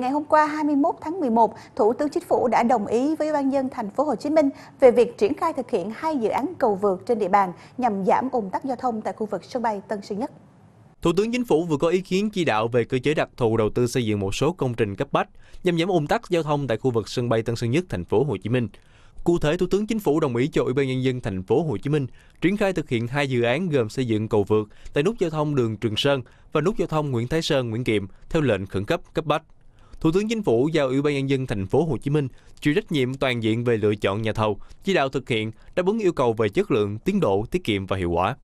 Ngày hôm qua 21 tháng 11, Thủ tướng Chính phủ đã đồng ý với ban dân thành phố Hồ Chí Minh về việc triển khai thực hiện hai dự án cầu vượt trên địa bàn nhằm giảm ùn tắc giao thông tại khu vực sân bay Tân Sơn Nhất. Thủ tướng Chính phủ vừa có ý kiến chỉ đạo về cơ chế đặc thù đầu tư xây dựng một số công trình cấp bách nhằm giảm ùn tắc giao thông tại khu vực sân bay Tân Sơn Nhất, thành phố Hồ Chí Minh. Cụ thể, Thủ tướng Chính phủ đồng ý cho Ủy ban nhân dân thành phố Hồ Chí Minh triển khai thực hiện hai dự án gồm xây dựng cầu vượt tại nút giao thông đường Trường Sơn và nút giao thông Nguyễn Thái Sơn Nguyễn Kiệm theo lệnh khẩn cấp cấp bách. Thủ tướng Chính phủ giao Ủy ban nhân dân thành phố Hồ Chí Minh chịu trách nhiệm toàn diện về lựa chọn nhà thầu, chỉ đạo thực hiện đáp ứng yêu cầu về chất lượng, tiến độ, tiết kiệm và hiệu quả.